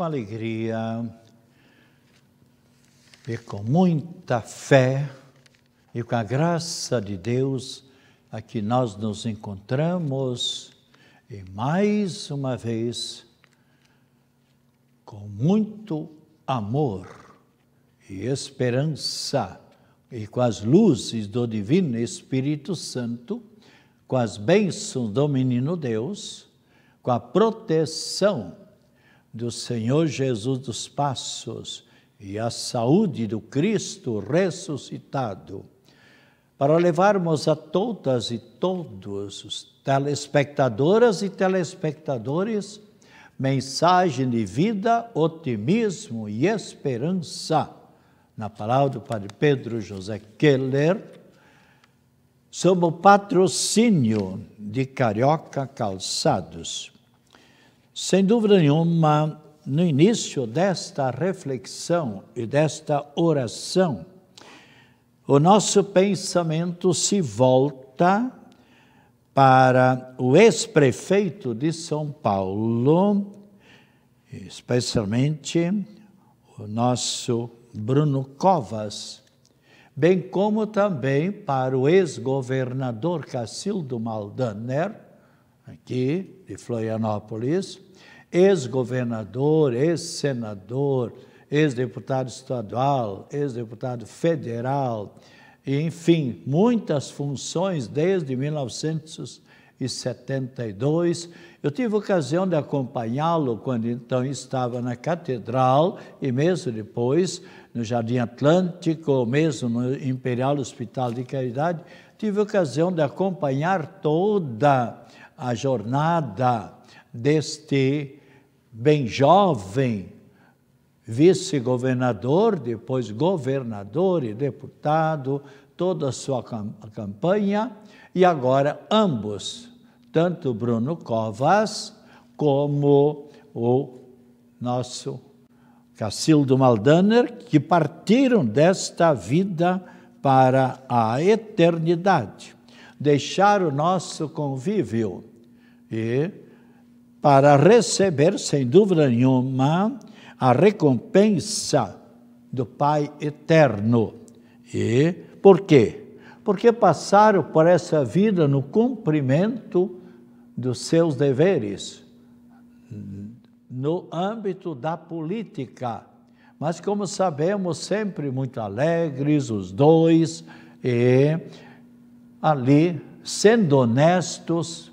com alegria e com muita fé e com a graça de Deus aqui nós nos encontramos e mais uma vez com muito amor e esperança e com as luzes do divino Espírito Santo, com as bênçãos do menino Deus, com a proteção do Senhor Jesus dos Passos e a saúde do Cristo ressuscitado, para levarmos a todas e todos os telespectadoras e telespectadores mensagem de vida, otimismo e esperança, na palavra do Padre Pedro José Keller, sob o patrocínio de Carioca Calçados. Sem dúvida nenhuma, no início desta reflexão e desta oração, o nosso pensamento se volta para o ex-prefeito de São Paulo, especialmente o nosso Bruno Covas, bem como também para o ex-governador Cacildo Maldaner aqui de Florianópolis, ex-governador, ex-senador, ex-deputado estadual, ex-deputado federal, enfim, muitas funções desde 1972. Eu tive ocasião de acompanhá-lo quando então estava na Catedral e mesmo depois no Jardim Atlântico, mesmo no Imperial Hospital de Caridade, tive ocasião de acompanhar toda a a jornada deste bem jovem vice-governador, depois governador e deputado, toda a sua campanha, e agora ambos, tanto Bruno Covas como o nosso Cacildo Maldaner, que partiram desta vida para a eternidade deixar o nosso convívio e para receber, sem dúvida nenhuma, a recompensa do Pai eterno. E por quê? Porque passaram por essa vida no cumprimento dos seus deveres no âmbito da política. Mas, como sabemos, sempre muito alegres os dois e ali, sendo honestos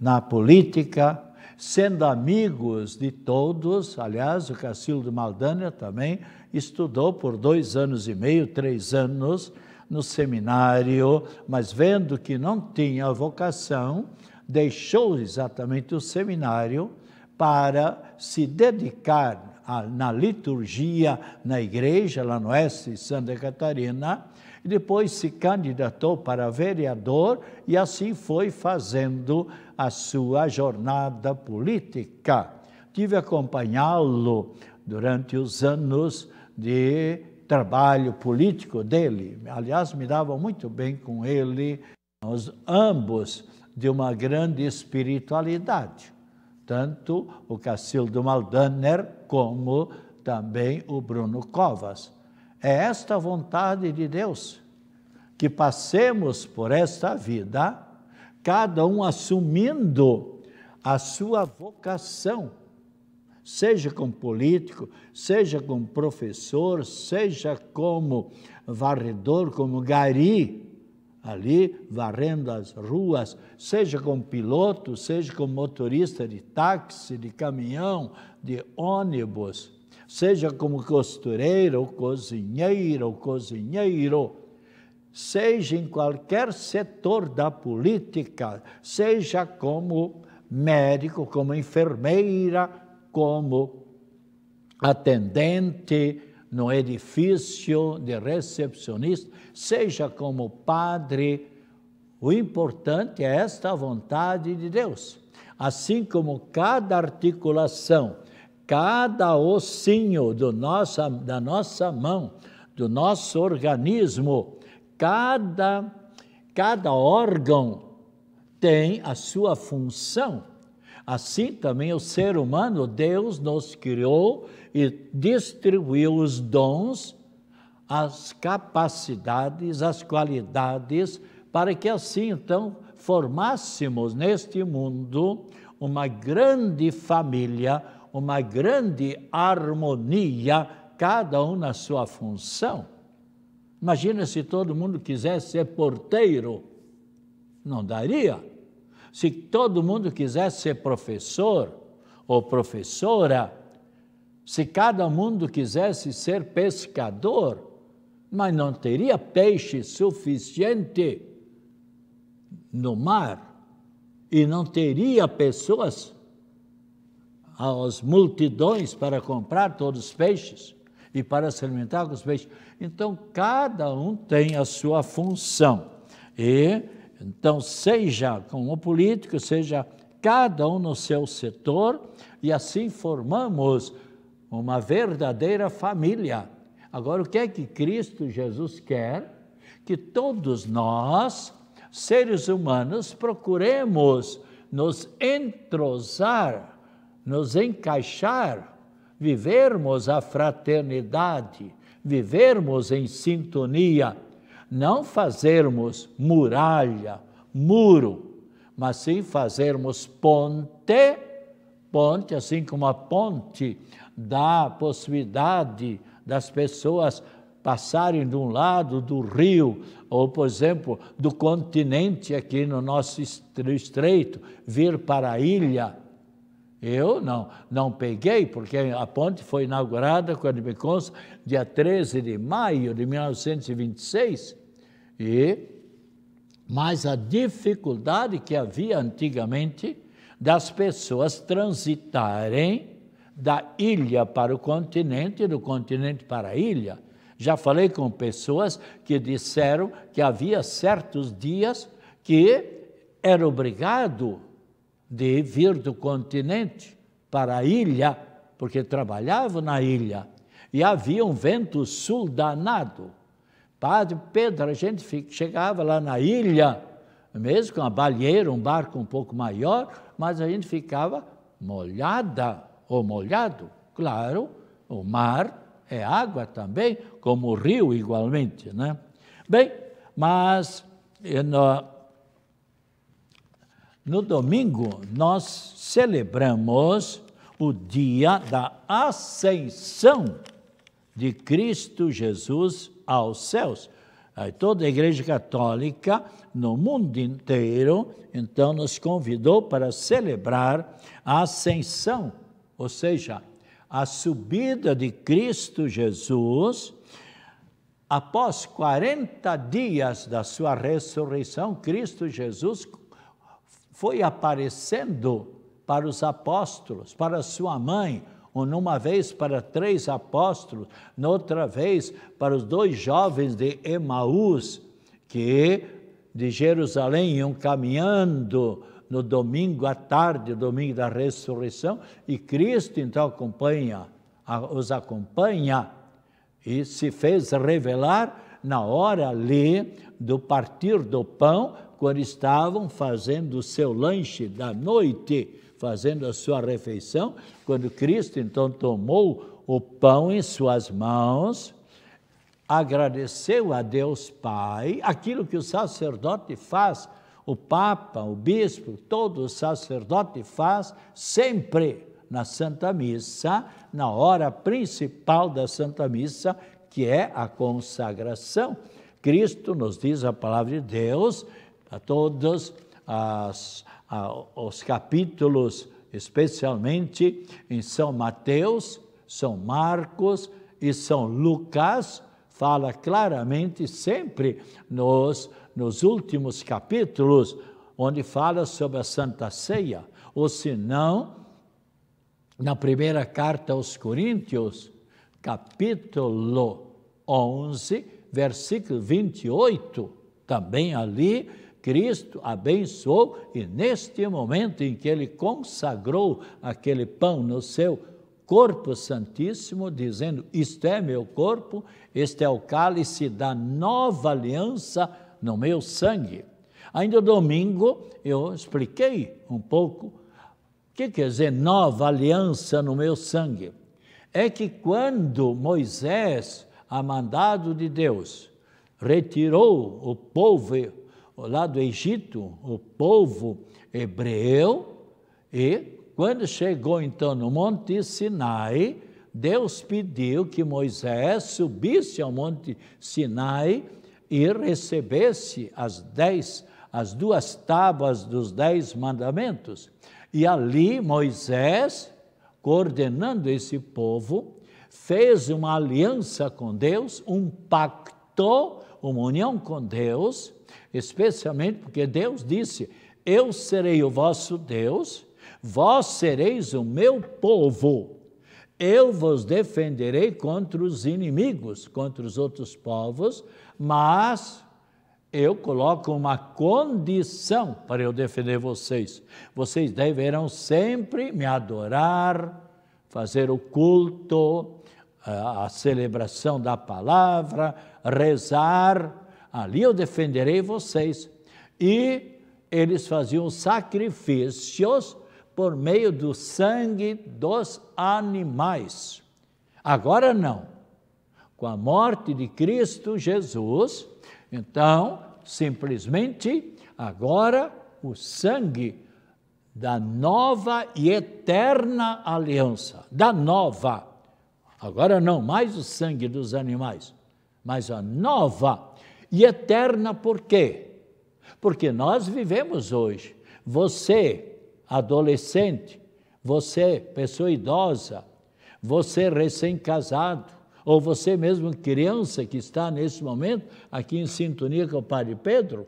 na política, sendo amigos de todos. Aliás, o Cacildo Maldânia também estudou por dois anos e meio, três anos no seminário, mas vendo que não tinha vocação, deixou exatamente o seminário para se dedicar na liturgia na igreja lá no oeste Santa Catarina, e depois se candidatou para vereador e assim foi fazendo a sua jornada política. Tive acompanhá-lo durante os anos de trabalho político dele. Aliás, me dava muito bem com ele, nós ambos de uma grande espiritualidade tanto o Cacildo Maldaner como também o Bruno Covas. É esta vontade de Deus que passemos por esta vida, cada um assumindo a sua vocação, seja como político, seja como professor, seja como varredor, como gari, ali varrendo as ruas, seja como piloto, seja como motorista de táxi, de caminhão, de ônibus, seja como costureira ou cozinheira ou cozinheiro, seja em qualquer setor da política, seja como médico, como enfermeira, como atendente, no edifício é de recepcionista, seja como padre, o importante é esta vontade de Deus. Assim como cada articulação, cada ossinho do nossa, da nossa mão, do nosso organismo, cada, cada órgão tem a sua função Assim também o ser humano, Deus nos criou e distribuiu os dons, as capacidades, as qualidades, para que assim então formássemos neste mundo uma grande família, uma grande harmonia, cada um na sua função. Imagina se todo mundo quisesse ser porteiro. Não daria. Se todo mundo quisesse ser professor ou professora, se cada mundo quisesse ser pescador, mas não teria peixe suficiente no mar e não teria pessoas, as multidões para comprar todos os peixes e para se alimentar com os peixes. Então, cada um tem a sua função. E então, seja como político, seja cada um no seu setor, e assim formamos uma verdadeira família. Agora, o que é que Cristo Jesus quer? Que todos nós, seres humanos, procuremos nos entrosar, nos encaixar, vivermos a fraternidade, vivermos em sintonia não fazermos muralha, muro, mas sim fazermos ponte, ponte, assim como a ponte dá a possibilidade das pessoas passarem de um lado do rio, ou, por exemplo, do continente aqui no nosso estreito, vir para a ilha. Eu não, não peguei, porque a ponte foi inaugurada, quando me consta, dia 13 de maio de 1926. E mas a dificuldade que havia antigamente das pessoas transitarem da ilha para o continente e do continente para a ilha. Já falei com pessoas que disseram que havia certos dias que era obrigado de vir do continente para a ilha, porque trabalhavam na ilha, e havia um vento sul danado. Padre Pedro, a gente chegava lá na ilha, mesmo com uma balieira, um barco um pouco maior, mas a gente ficava molhada ou molhado. Claro, o mar é água também, como o rio igualmente, né? Bem, mas eh, no, no domingo nós celebramos o dia da ascensão de Cristo Jesus aos céus. toda a Igreja Católica no mundo inteiro, então, nos convidou para celebrar a ascensão, ou seja, a subida de Cristo Jesus. Após 40 dias da sua ressurreição, Cristo Jesus foi aparecendo para os apóstolos, para sua mãe, numa vez para três apóstolos, noutra vez para os dois jovens de Emaús, que de Jerusalém iam caminhando no domingo à tarde, domingo da ressurreição, e Cristo então acompanha, os acompanha e se fez revelar na hora ali do partir do pão, quando estavam fazendo o seu lanche da noite fazendo a sua refeição, quando Cristo então tomou o pão em suas mãos, agradeceu a Deus Pai, aquilo que o sacerdote faz, o Papa, o Bispo, todo o sacerdote faz sempre na Santa Missa, na hora principal da Santa Missa, que é a consagração. Cristo nos diz a palavra de Deus a todas as, os capítulos, especialmente em São Mateus, São Marcos e São Lucas, fala claramente sempre nos, nos últimos capítulos, onde fala sobre a Santa Ceia, ou se não, na primeira carta aos Coríntios, capítulo 11, versículo 28, também ali Cristo abençoou e neste momento em que ele consagrou aquele pão no seu corpo santíssimo, dizendo: Isto é meu corpo, este é o cálice da nova aliança no meu sangue. Ainda domingo eu expliquei um pouco o que quer dizer nova aliança no meu sangue. É que quando Moisés, a mandado de Deus, retirou o povo lá do Egito, o povo hebreu, e quando chegou então no Monte Sinai, Deus pediu que Moisés subisse ao Monte Sinai e recebesse as dez, as duas tábuas dos dez mandamentos. E ali Moisés, coordenando esse povo, fez uma aliança com Deus, um pacto, uma união com Deus, especialmente porque Deus disse: Eu serei o vosso Deus, vós sereis o meu povo. Eu vos defenderei contra os inimigos, contra os outros povos, mas eu coloco uma condição para eu defender vocês. Vocês deverão sempre me adorar, fazer o culto, a celebração da palavra, rezar ali eu defenderei vocês. E eles faziam sacrifícios por meio do sangue dos animais. Agora não. Com a morte de Cristo Jesus, então, simplesmente, agora o sangue da nova e eterna aliança, da nova. Agora não mais o sangue dos animais, mas a nova e eterna por quê? Porque nós vivemos hoje. Você, adolescente, você, pessoa idosa, você recém-casado, ou você mesmo criança que está nesse momento aqui em sintonia com o Padre Pedro,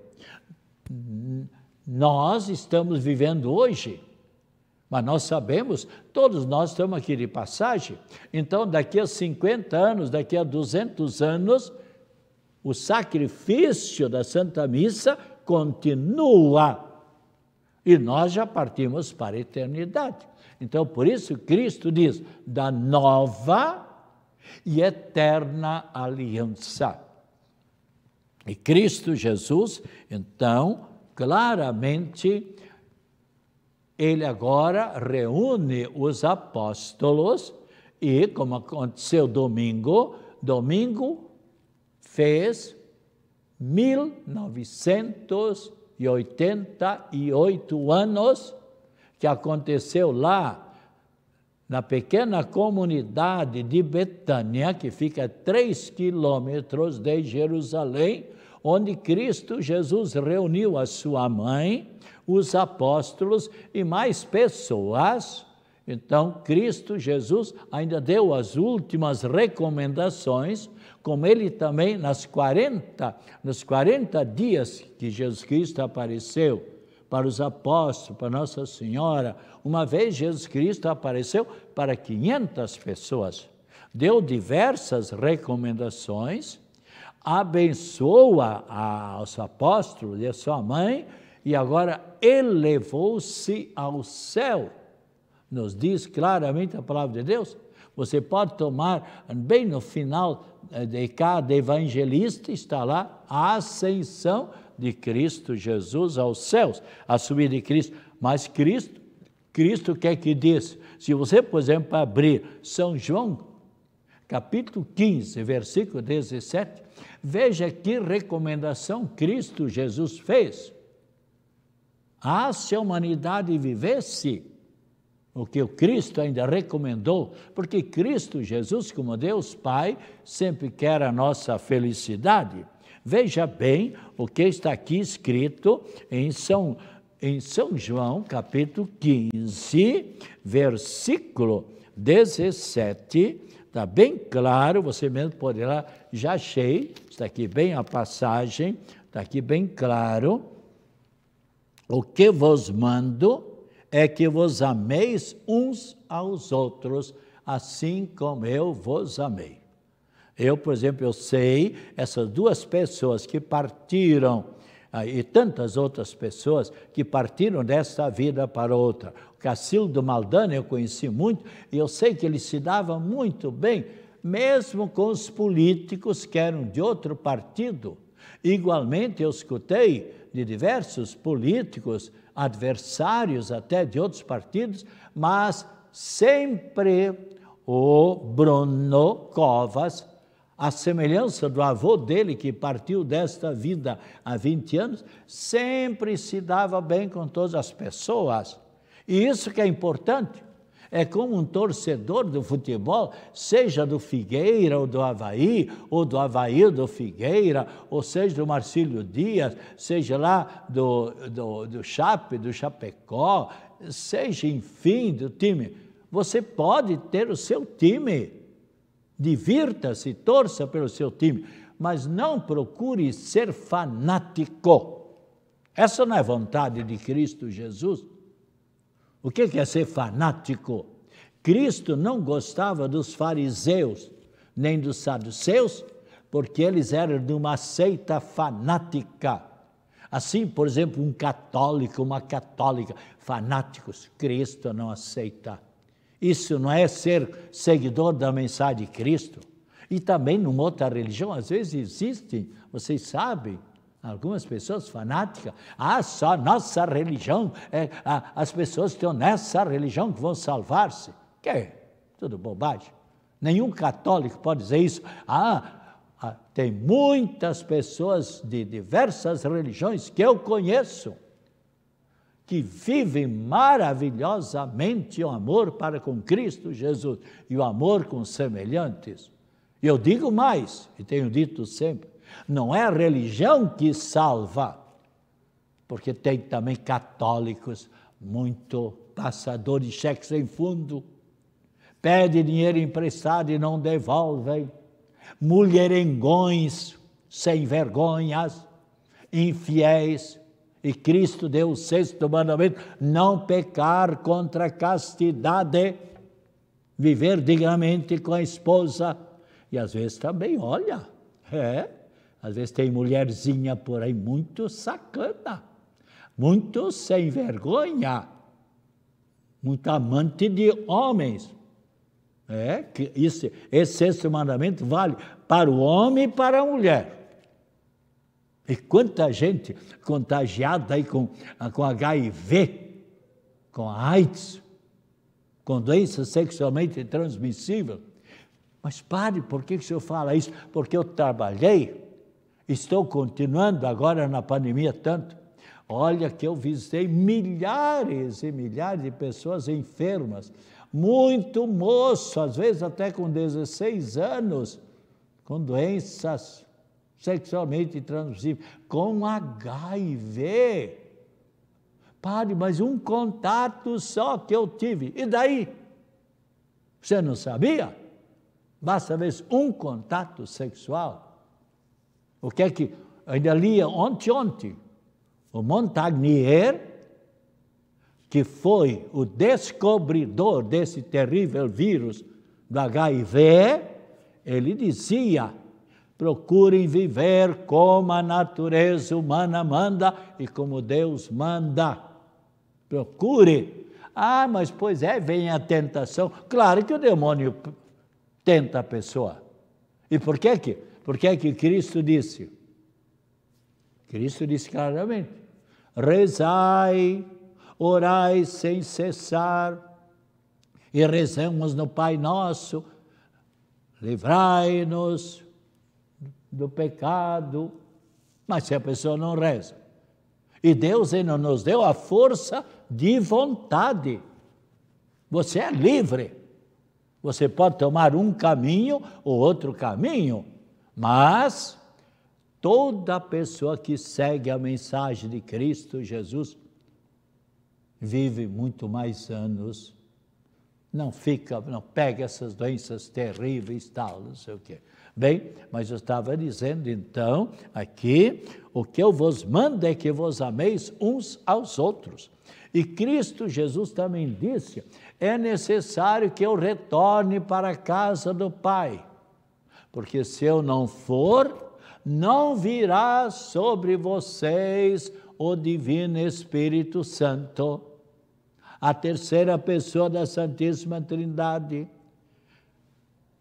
nós estamos vivendo hoje. Mas nós sabemos, todos nós estamos aqui de passagem. Então, daqui a 50 anos, daqui a 200 anos, o sacrifício da Santa Missa continua. E nós já partimos para a eternidade. Então, por isso, Cristo diz: da nova e eterna aliança. E Cristo Jesus, então, claramente, ele agora reúne os apóstolos e, como aconteceu domingo, domingo fez 1988 anos que aconteceu lá na pequena comunidade de Betânia, que fica a quilômetros de Jerusalém, onde Cristo Jesus reuniu a sua mãe, os apóstolos e mais pessoas então, Cristo Jesus ainda deu as últimas recomendações, como ele também nas 40, nos 40 dias que Jesus Cristo apareceu para os apóstolos, para Nossa Senhora. Uma vez Jesus Cristo apareceu para 500 pessoas, deu diversas recomendações, abençoa aos apóstolos e a sua mãe, e agora elevou-se ao céu nos diz claramente a palavra de Deus. Você pode tomar, bem no final eh, de cada evangelista, está lá a ascensão de Cristo Jesus aos céus, a subida de Cristo. Mas Cristo, Cristo quer é que diz? Se você, por exemplo, abrir São João, capítulo 15, versículo 17, veja que recomendação Cristo Jesus fez. Ah, se a humanidade vivesse o que o Cristo ainda recomendou, porque Cristo Jesus, como Deus Pai, sempre quer a nossa felicidade. Veja bem o que está aqui escrito em São, em São João, capítulo 15, versículo 17. Está bem claro, você mesmo pode ir lá, já achei, está aqui bem a passagem, está aqui bem claro. O que vos mando, é que vos ameis uns aos outros, assim como eu vos amei. Eu, por exemplo, eu sei essas duas pessoas que partiram ah, e tantas outras pessoas que partiram desta vida para outra. O Cacildo Maldana eu conheci muito e eu sei que ele se dava muito bem, mesmo com os políticos que eram de outro partido. Igualmente eu escutei de diversos políticos adversários até de outros partidos, mas sempre o Bruno Covas, a semelhança do avô dele que partiu desta vida há 20 anos, sempre se dava bem com todas as pessoas. E isso que é importante, é como um torcedor do futebol, seja do Figueira ou do Havaí, ou do Havaí ou do Figueira, ou seja do Marcílio Dias, seja lá do, do, do Chape, do Chapecó, seja, enfim, do time. Você pode ter o seu time. Divirta-se, torça pelo seu time, mas não procure ser fanático. Essa não é vontade de Cristo Jesus. O que é ser fanático? Cristo não gostava dos fariseus, nem dos saduceus, porque eles eram de uma seita fanática. Assim, por exemplo, um católico, uma católica, fanáticos, Cristo não aceita. Isso não é ser seguidor da mensagem de Cristo. E também numa outra religião, às vezes existem, vocês sabem, Algumas pessoas fanáticas, ah, só nossa religião, é, ah, as pessoas que estão nessa religião que vão salvar-se. Que? Tudo bobagem. Nenhum católico pode dizer isso. Ah, ah, tem muitas pessoas de diversas religiões que eu conheço que vivem maravilhosamente o amor para com Cristo Jesus e o amor com semelhantes. E Eu digo mais, e tenho dito sempre, não é a religião que salva, porque tem também católicos muito passadores de cheques sem fundo, pede dinheiro emprestado e não devolvem, mulherengões sem vergonhas, infiéis, e Cristo deu o sexto mandamento: não pecar contra a castidade, viver dignamente com a esposa. E às vezes também, olha, é, às vezes tem mulherzinha por aí muito sacana, muito sem vergonha, muito amante de homens. É, que isso, esse sexto mandamento vale para o homem e para a mulher. E quanta gente contagiada aí com, com HIV, com AIDS, com doença sexualmente transmissível. Mas pare, por que, que o senhor fala isso? Porque eu trabalhei Estou continuando agora na pandemia tanto. Olha que eu visitei milhares e milhares de pessoas enfermas, muito moço, às vezes até com 16 anos, com doenças sexualmente transmissíveis, com HIV. Pare, mas um contato só que eu tive. E daí? Você não sabia? Basta ver um contato sexual o que é que ainda lia ontem, ontem, o Montagnier, que foi o descobridor desse terrível vírus do HIV, ele dizia: procurem viver como a natureza humana manda e como Deus manda. Procure. Ah, mas pois é, vem a tentação. Claro que o demônio tenta a pessoa. E por que que? Porque é que Cristo disse? Cristo disse claramente: rezai, orai sem cessar, e rezamos no Pai Nosso, livrai-nos do pecado. Mas se a pessoa não reza, e Deus ainda nos deu a força de vontade, você é livre. Você pode tomar um caminho ou outro caminho. Mas toda pessoa que segue a mensagem de Cristo Jesus vive muito mais anos, não fica, não pega essas doenças terríveis, tal, não sei o quê. Bem, mas eu estava dizendo então aqui: o que eu vos mando é que vos ameis uns aos outros. E Cristo Jesus também disse: é necessário que eu retorne para a casa do Pai porque se eu não for, não virá sobre vocês o Divino Espírito Santo, a terceira pessoa da Santíssima Trindade.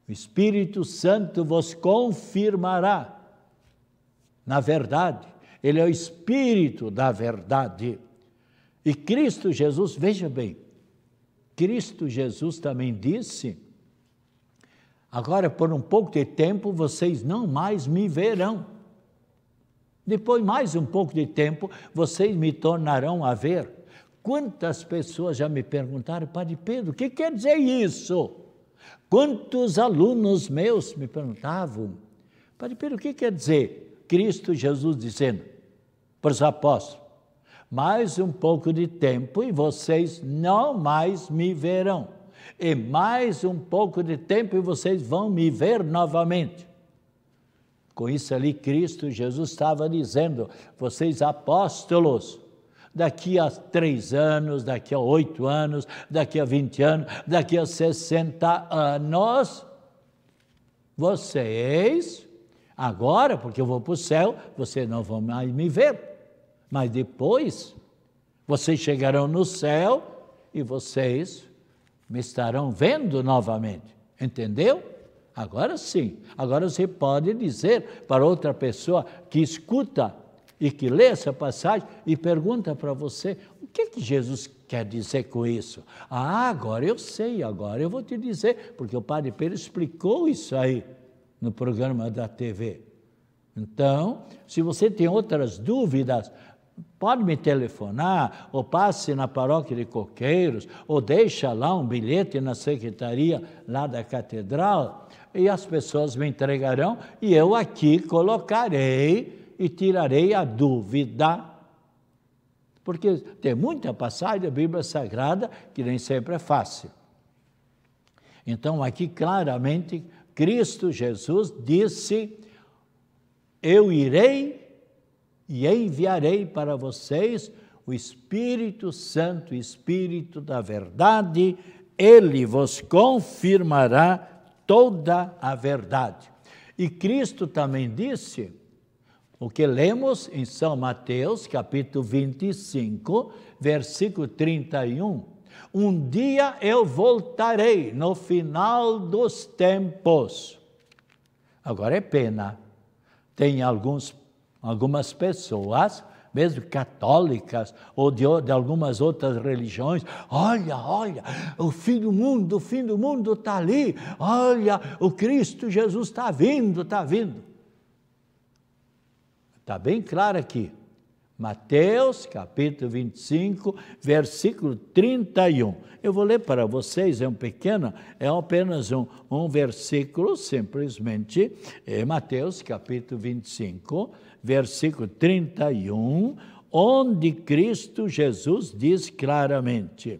O Espírito Santo vos confirmará na verdade. Ele é o Espírito da verdade. E Cristo Jesus, veja bem, Cristo Jesus também disse Agora, por um pouco de tempo, vocês não mais me verão. Depois, mais um pouco de tempo, vocês me tornarão a ver. Quantas pessoas já me perguntaram, Padre Pedro, o que quer dizer isso? Quantos alunos meus me perguntavam, Padre Pedro, o que quer dizer? Cristo Jesus dizendo para os apóstolos: mais um pouco de tempo e vocês não mais me verão e mais um pouco de tempo e vocês vão me ver novamente. Com isso ali, Cristo Jesus estava dizendo: vocês apóstolos, daqui a três anos, daqui a oito anos, daqui a vinte anos, daqui a sessenta anos, vocês, agora, porque eu vou para o céu, vocês não vão mais me ver, mas depois, vocês chegarão no céu e vocês me estarão vendo novamente. Entendeu? Agora sim. Agora você pode dizer para outra pessoa que escuta e que lê essa passagem e pergunta para você: o que, é que Jesus quer dizer com isso? Ah, agora eu sei, agora eu vou te dizer, porque o Padre Pedro explicou isso aí no programa da TV. Então, se você tem outras dúvidas, Pode me telefonar, ou passe na paróquia de Coqueiros, ou deixa lá um bilhete na secretaria lá da catedral, e as pessoas me entregarão, e eu aqui colocarei e tirarei a dúvida. Porque tem muita passagem da Bíblia Sagrada que nem sempre é fácil. Então, aqui claramente, Cristo Jesus disse: Eu irei e enviarei para vocês o Espírito Santo, Espírito da Verdade, ele vos confirmará toda a verdade. E Cristo também disse, o que lemos em São Mateus, capítulo 25, versículo 31. Um dia eu voltarei no final dos tempos. Agora é pena. Tem alguns algumas pessoas, mesmo católicas ou de, de algumas outras religiões, olha, olha, o fim do mundo, o fim do mundo está ali, olha, o Cristo Jesus está vindo, está vindo. Está bem claro aqui. Mateus capítulo 25, versículo 31. Eu vou ler para vocês, é um pequeno, é apenas um, um versículo, simplesmente, é Mateus capítulo 25, versículo 31, onde Cristo Jesus diz claramente: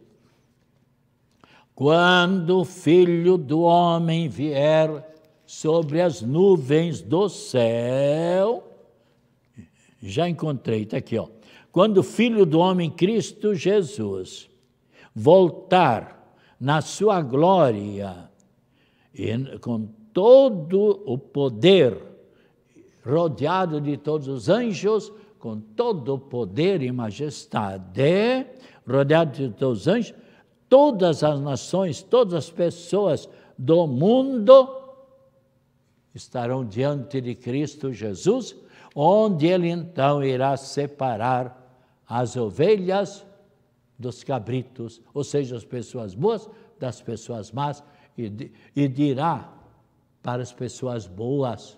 Quando o filho do homem vier sobre as nuvens do céu, já encontrei, está aqui, ó. Quando o filho do homem Cristo Jesus voltar na sua glória, e com todo o poder, rodeado de todos os anjos, com todo o poder e majestade, rodeado de todos os anjos, todas as nações, todas as pessoas do mundo estarão diante de Cristo Jesus, onde ele então irá separar as ovelhas dos cabritos, ou seja, as pessoas boas das pessoas más, e, e dirá para as pessoas boas: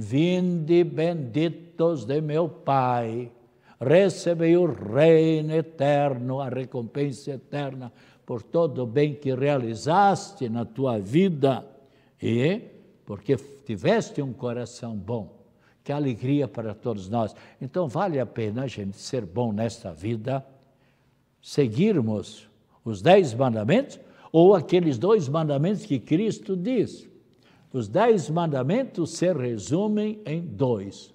Vinde benditos de meu Pai, recebei o reino eterno, a recompensa eterna por todo o bem que realizaste na tua vida e porque tiveste um coração bom. Que alegria para todos nós. Então vale a pena a gente ser bom nesta vida, seguirmos os dez mandamentos ou aqueles dois mandamentos que Cristo diz. Os dez mandamentos se resumem em dois: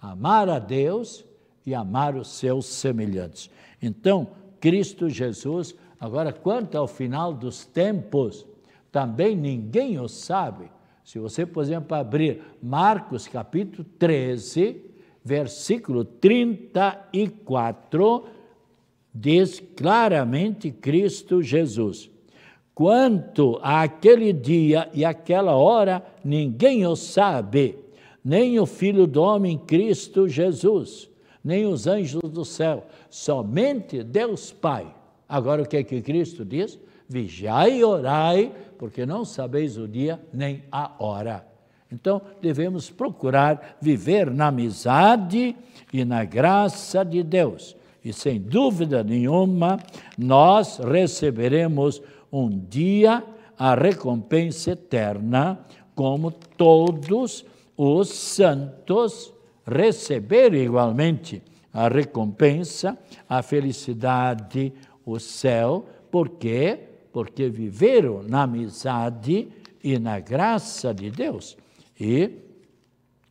amar a Deus e amar os seus semelhantes. Então, Cristo Jesus, agora quanto ao final dos tempos, também ninguém o sabe. Se você, por exemplo, abrir Marcos capítulo 13, versículo 34, diz claramente Cristo Jesus. Quanto àquele dia e àquela hora, ninguém o sabe, nem o Filho do Homem Cristo Jesus, nem os anjos do céu, somente Deus Pai. Agora, o que é que Cristo diz? Vigiai e orai, porque não sabeis o dia nem a hora. Então, devemos procurar viver na amizade e na graça de Deus. E sem dúvida nenhuma, nós receberemos um dia a recompensa eterna, como todos os santos receberam igualmente a recompensa, a felicidade, o céu, porque porque viveram na amizade e na graça de Deus. E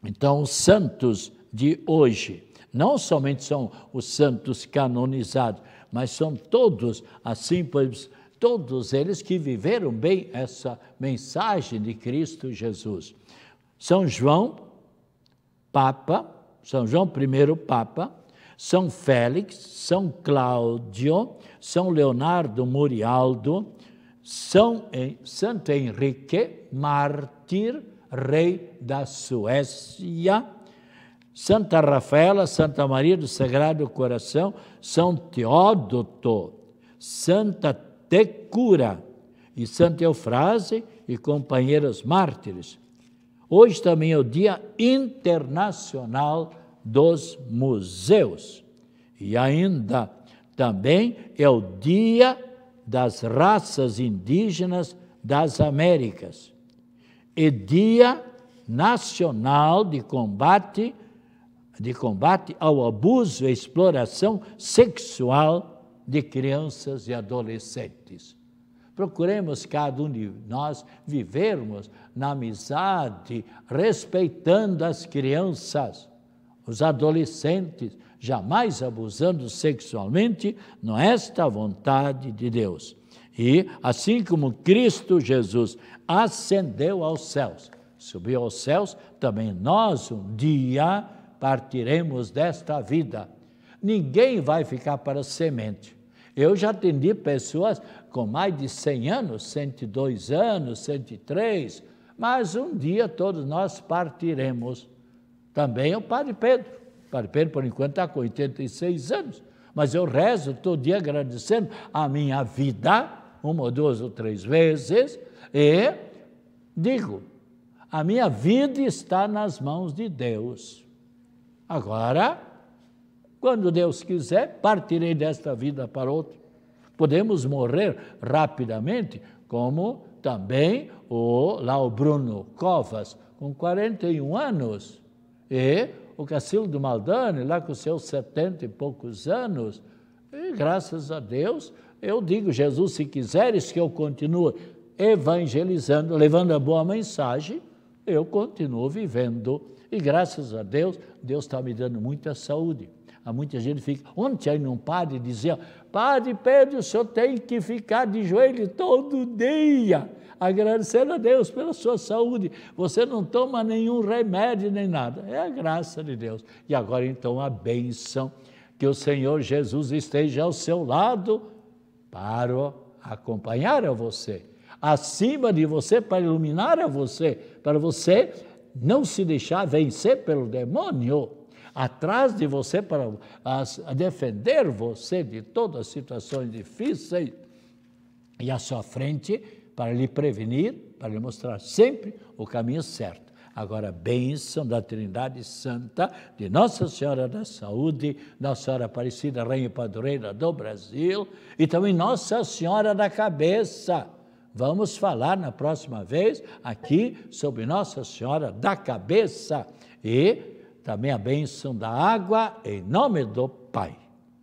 então os santos de hoje não somente são os santos canonizados, mas são todos assim pois todos eles que viveram bem essa mensagem de Cristo Jesus. São João, Papa, São João I Papa, São Félix, São Cláudio, São Leonardo Murialdo, São Santo Henrique, mártir, rei da Suécia, Santa Rafaela, Santa Maria do Sagrado Coração, São Teódoto, Santa de cura, e Santa Eufrase e companheiros mártires. Hoje também é o Dia Internacional dos Museus. E ainda também é o Dia das Raças Indígenas das Américas. E Dia Nacional de Combate de combate ao abuso e exploração sexual de crianças e adolescentes. Procuremos cada um de nós vivermos na amizade, respeitando as crianças, os adolescentes, jamais abusando sexualmente, não é esta vontade de Deus. E assim como Cristo Jesus ascendeu aos céus, subiu aos céus, também nós um dia partiremos desta vida. Ninguém vai ficar para semente. Eu já atendi pessoas com mais de 100 anos, 102 anos, 103, mas um dia todos nós partiremos. Também o Padre Pedro. O Padre Pedro, por enquanto, está com 86 anos, mas eu rezo todo dia agradecendo a minha vida, uma, duas ou três vezes, e digo: a minha vida está nas mãos de Deus. Agora, quando Deus quiser, partirei desta vida para outra. Podemos morrer rapidamente, como também o, lá o Bruno Covas, com 41 anos, e o Cacildo Maldani, lá com seus 70 e poucos anos. E graças a Deus, eu digo, Jesus, se quiseres que eu continue evangelizando, levando a boa mensagem, eu continuo vivendo. E graças a Deus, Deus está me dando muita saúde. Há muita gente fica, onde aí não padre dizia, Padre Pedro, o senhor tem que ficar de joelho todo dia, agradecendo a Deus pela sua saúde. Você não toma nenhum remédio nem nada. É a graça de Deus. E agora então a bênção, que o Senhor Jesus esteja ao seu lado para acompanhar a você, acima de você, para iluminar a você, para você não se deixar vencer pelo demônio atrás de você para defender você de todas as situações difíceis e à sua frente para lhe prevenir, para lhe mostrar sempre o caminho certo. Agora, bênção da Trindade Santa, de Nossa Senhora da Saúde, Nossa Senhora Aparecida, Rainha Padroeira do Brasil, e também Nossa Senhora da Cabeça. Vamos falar na próxima vez aqui sobre Nossa Senhora da Cabeça e também a bênção da água, em nome do Pai,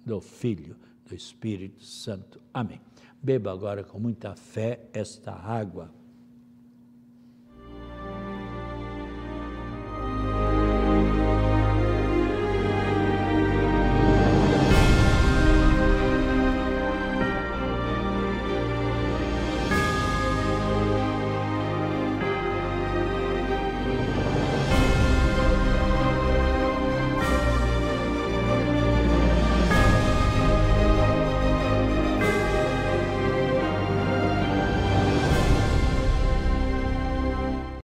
do Filho, do Espírito Santo. Amém. Beba agora com muita fé esta água.